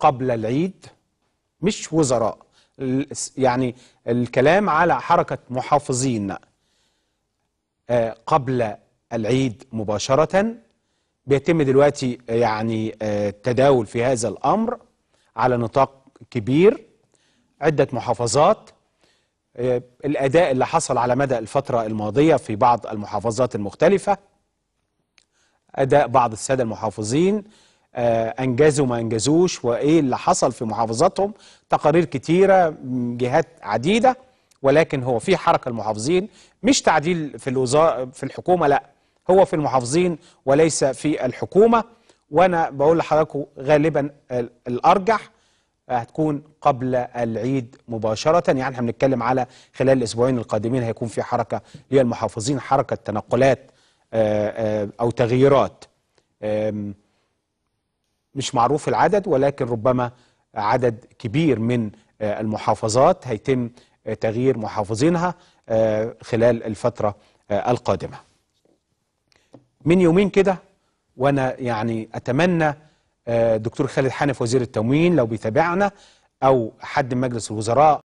قبل العيد مش وزراء يعني الكلام على حركة محافظين آه، قبل العيد مباشرة بيتم دلوقتي آه، يعني آه، التداول في هذا الأمر على نطاق كبير عدة محافظات الأداء اللي حصل على مدى الفترة الماضية في بعض المحافظات المختلفة أداء بعض السادة المحافظين آه، انجزوا ما انجزوش وايه اللي حصل في محافظاتهم تقارير كتيره جهات عديده ولكن هو في حركه المحافظين مش تعديل في الوزاره في الحكومه لا هو في المحافظين وليس في الحكومه وانا بقول لحضراتكم غالبا الارجح هتكون قبل العيد مباشرة يعني احنا بنتكلم على خلال الأسبوعين القادمين هيكون في حركة للمحافظين حركة تنقلات آه، آه، أو تغييرات مش معروف العدد ولكن ربما عدد كبير من آه، المحافظات هيتم آه، تغيير محافظينها آه، خلال الفترة القادمة من يومين كده وأنا يعني أتمنى دكتور خالد حنف وزير التموين لو بيتابعنا أو حد من مجلس الوزراء